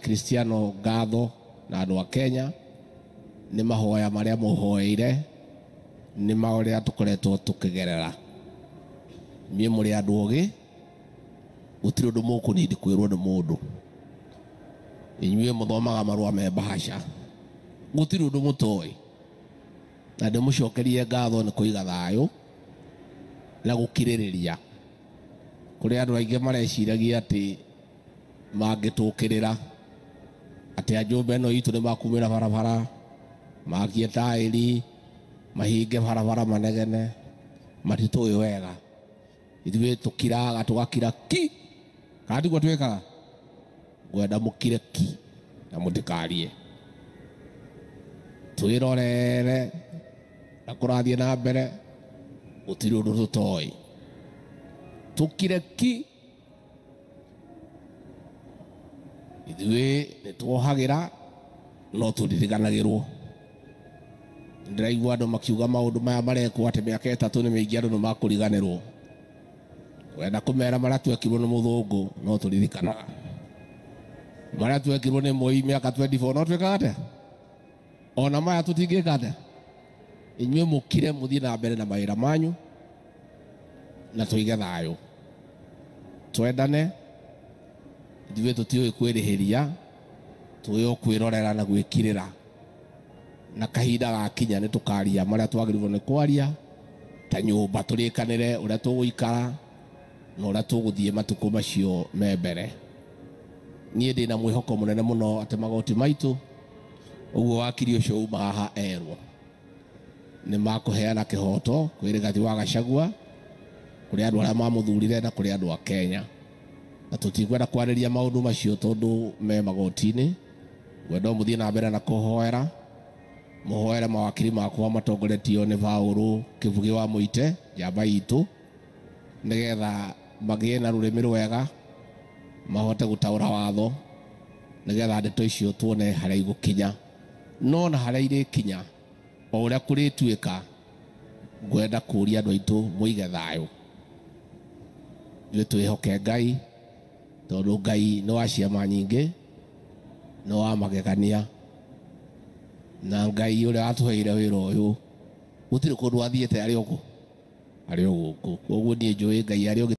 Kristiano ngatho na andu a Kenya ni mahoya maria muhoeire ni maria tukoretwo tukigerera mie muri andu ogi gutiri undu mukunidi kwirwo ni mundu inyue muthomaga marua me bahasha ndå må mutoi na cokerie ngatho ni kuiga thayo na gukiririria kuri andu aingi mareciragia ati ra atä ajumbe no itu nä makumä ra barabara makie tairi mahinge barabara manegene matitå å wega ithuä tå kiraga tå gakira ki kana tiguo twä kaga ngwenda må kire ki na må tä twä rorere na kå na mbere gå tirä å ndå tå toä tå kire ki nä twohagä ra no tũririganagĩrwo ndĩraigua andå makiuga maũndũ maya marekwo atĩ mĩaka ĩtatũ nĩ mĩingĩ andũ nĩ makũriganĩrwo wenda marä a twekirwo thå ngå no marä a twekirwo nĩ mä aka 24 no kaga atĩa ona maya inyuä må kire må thiä na mbere na ra manyu na ige thayå twendane ithuĩ tũtiũĩ kwĩrĩhĩria tũĩ o kwĩrorera na gwĩkirĩra na kahinda gakinya nĩ tũkaria marĩa twagĩrĩirwo nĩ kwaria ta nyũmba tũrĩkanĩre ũrĩa tũgũikara na ũrĩa tũgũthiĩ matukũ macio me mbere niĩ ndĩ na mwĩhoko mũnene mũno atĩ magoti maitũ ũguo wakiri ũcio uma haha erwo nĩ makũheana kĩhoto kwĩ Rigathĩ wa Gachagua kũrĩ andũ arĩa mamũthurire na kũrĩ andũ a Kenya na tutikwenda kwariria maundu macio tondu me magotini ngwenda muthie na mbere na kuhoera muhoere mawakiri makwa matongoretio ni bauru kivugi wa muite njamba itu nigetha magie na rurimi rwega mahote gutaura watho nigetha ndeto icio tuone haria igukinya no na haria kinya o uria kurituika ngwenda kuria andu aitu muige thayu ithuĩ twĩhoke ngai tondå ngai ni wa ciama nyingi ni wa magegania na ngai uria atuheire wira uyu gutiri kundu athiite ari uku ari kå koguo niä njå ä ngai ari